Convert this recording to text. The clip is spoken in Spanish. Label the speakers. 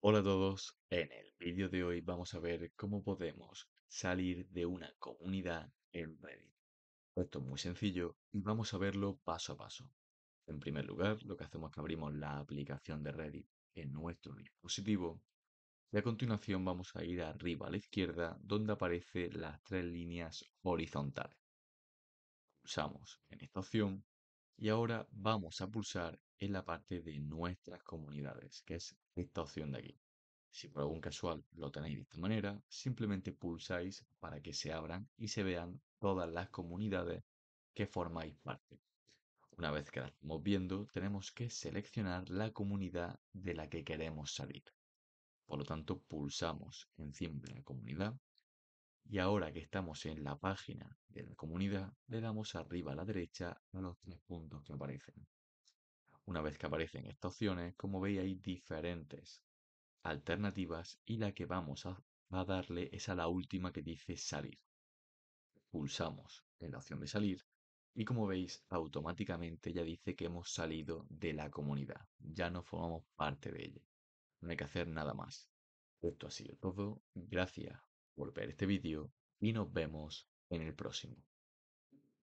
Speaker 1: Hola a todos, en el vídeo de hoy vamos a ver cómo podemos salir de una comunidad en Reddit. Esto es muy sencillo y vamos a verlo paso a paso. En primer lugar, lo que hacemos es que abrimos la aplicación de Reddit en nuestro dispositivo y a continuación vamos a ir arriba a la izquierda donde aparecen las tres líneas horizontales. Pulsamos en esta opción y ahora vamos a pulsar en la parte de nuestras comunidades, que es esta opción de aquí. Si por algún casual lo tenéis de esta manera, simplemente pulsáis para que se abran y se vean todas las comunidades que formáis parte. Una vez que las estamos viendo, tenemos que seleccionar la comunidad de la que queremos salir. Por lo tanto, pulsamos encima de la comunidad y ahora que estamos en la página de la comunidad, le damos arriba a la derecha a los tres puntos que aparecen. Una vez que aparecen estas opciones, como veis hay diferentes alternativas y la que vamos a, darle es a la última que dice salir. Pulsamos en la opción de salir y como veis automáticamente ya dice que hemos salido de la comunidad, ya no formamos parte de ella. No hay que hacer nada más. Esto ha sido todo. Gracias volver este vídeo y nos vemos en el próximo.